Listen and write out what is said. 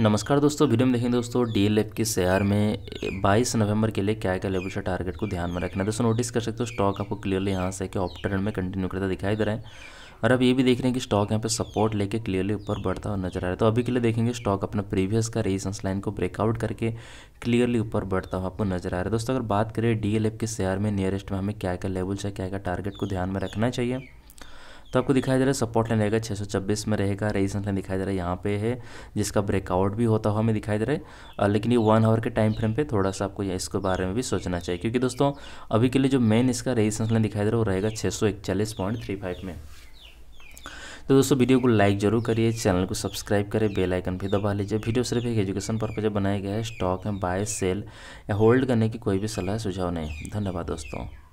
नमस्कार दोस्तों वीडियो में देखेंगे दोस्तों डीएलएफ के शेयर में 22 नवंबर के लिए क्या क्या लेवल से टारगेट को ध्यान में रखना है दोस्तों नोटिस कर सकते हो स्टॉक आपको क्लियरली यहाँ से कि ऑप में कंटिन्यू करता दिखाई दे रहा है और अब ये भी देख रहे हैं कि स्टॉक यहाँ पे सपोर्ट लेके क्लियरली ऊपर बढ़ता हुआ नजर आ रहा है तो अभी के लिए देखेंगे स्टॉक अपना प्रीवियस का रेजिस्टेंस लाइन को ब्रेकआउट करके क्लियरली ऊपर बढ़ता हुआ आपको नजर आ रहा है दोस्तों अगर बात करें डीएलएफ के शेयर में नियरेस्ट में हमें क्या क्या लेवल है क्या क्या टारगेट को ध्यान में रखना चाहिए तो आपको दिखाई दे रहा है सपोर्ट लाइन रहेगा 626 में रहेगा रेजिस्टेंस लाइन दिखाई दे रहा है यहाँ पे है जिसका ब्रेकआउट भी होता हुआ हमें दिखाई दे रहा है लेकिन ये वन आवर के टाइम फ्रेम पे थोड़ा सा आपको इसके बारे में भी सोचना चाहिए क्योंकि दोस्तों अभी के लिए जो मेन इसका रेजिस्टेंस लाइन दिखाई दे रहा है वो रहेगा छः में तो दोस्तों वीडियो को लाइक जरूर करिए चैनल को सब्सक्राइब करें बेल आइकन भी दबा लीजिए वीडियो सिर्फ एक एजुकेशन पर्पज बनाया गया है स्टॉक में बाय सेल या होल्ड करने की कोई भी सलाह सुझाव नहीं धन्यवाद दोस्तों